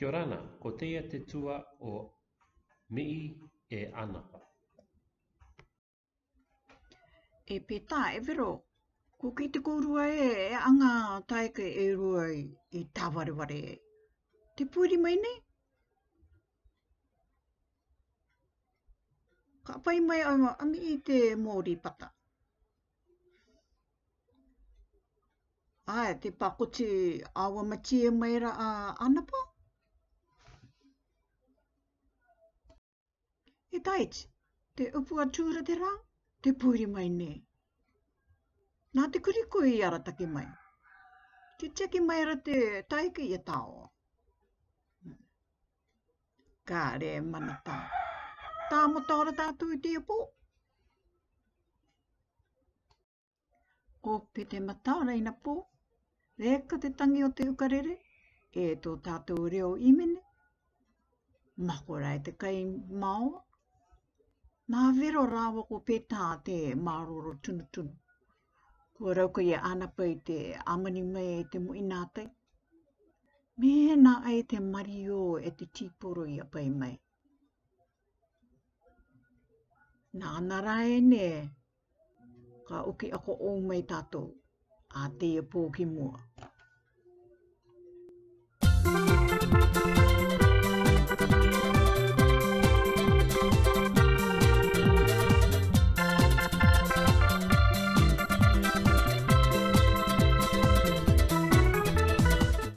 Kia rana, ko teia te tua o mii e anapa. E pita e vero, ko ki te kōrua e, e anga taika e rua i, i ware e. Te puiri mai nei? Ka pai mai ama ami i te mōri pata. Ai, te pakoti awa matia mai ra a anapa? tait, te upua tūra te rā, te puri mai ne. Nā te kuri koe i ara take mai. Te teke mai ara te taika i a tāo. Kā re mana tā. Tā mo tāra tātou i te apu. Ko pe te matāra i na pō, reka te tangi o te ukarere, e tō tātou reo imene. Mako rai te kai māua. Nā vero rāwa ko pētā te māroro tunutunu. Ko rauka ia ana pai te amani mai e te muinātai. Mēhena ai te mario e te tīporo ia pai mai. Nā nara e ne, ka uki ako o mai tātou, a te ia pōki mua.